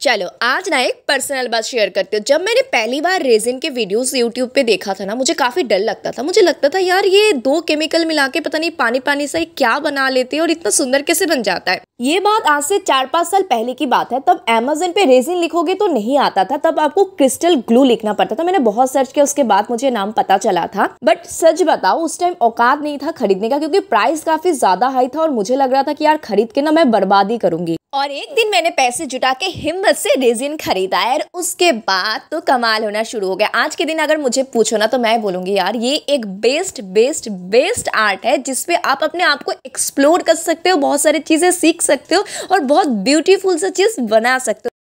चलो आज ना एक पर्सनल बात शेयर करती हूँ जब मैंने पहली बार रेजिन के वीडियोस यूट्यूब पे देखा था ना मुझे काफ़ी डर लगता था मुझे लगता था यार ये दो केमिकल मिला के पता नहीं पानी पानी सा क्या बना लेते हैं और इतना सुंदर कैसे बन जाता है ये बात आज से चार पाँच साल पहले की बात है तब अमेजन पे रेजिन लिखोगे तो नहीं आता था तब आपको क्रिस्टल ग्लू लिखना पड़ता था मैंने बहुत सर्च किया उसके बाद मुझे नाम पता चला था बट सच बताओ उस टाइम औकात नहीं था खरीदने का क्योंकि प्राइस काफ़ी ज़्यादा हाई था और मुझे लग रहा था कि यार खरीद के ना मैं बर्बादी करूंगी और एक दिन मैंने पैसे जुटा के हिम्मत सूरत से रेजिन खरीदा है उसके बाद तो कमाल होना शुरू हो गया आज के दिन अगर मुझे पूछो ना तो मैं बोलूंगी यार ये एक बेस्ट बेस्ट बेस्ट आर्ट है जिसपे आप अपने आप को एक्सप्लोर कर सकते हो बहुत सारी चीज़ें सीख सकते हो और बहुत ब्यूटीफुल सा चीज़ बना सकते हो